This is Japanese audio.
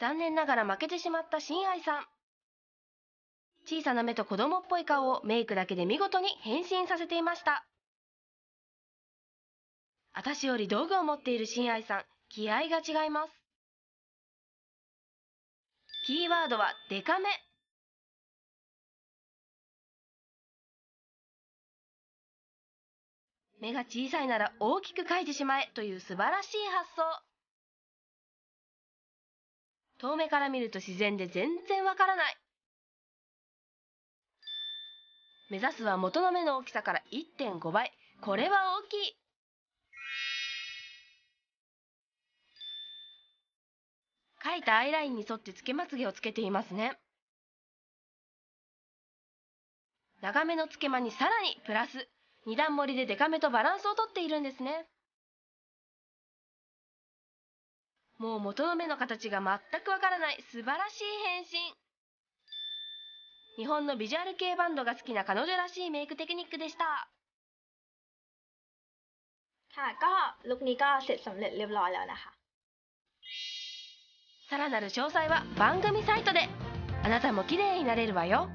残念ながら負けてしまった新愛さん。小さな目と子供っぽい顔をメイクだけで見事に変身させていました。私より道具を持っている新愛さん、気合が違います。キーワードはデカめ。目が小さいなら大きく描いてしまえという素晴らしい発想。遠目から見ると自然で全然わからない目指すは元の目の大きさから1.5倍これは大きい描いたアイラインに沿ってつけまつげをつけていますね長めのつけまにさらにプラス2段盛りでデカめとバランスをとっているんですねもう元の目の形が全くわからない素晴らしい変身日本のビジュアル系バンドが好きな彼女らしいメイクテクニックでしたค่ะก็ลุคนี้ก็เสร็จสำเร็จเรียบร้อยแล้วนะคะさらなる詳細は番組サイトであなたも綺麗になれるわよ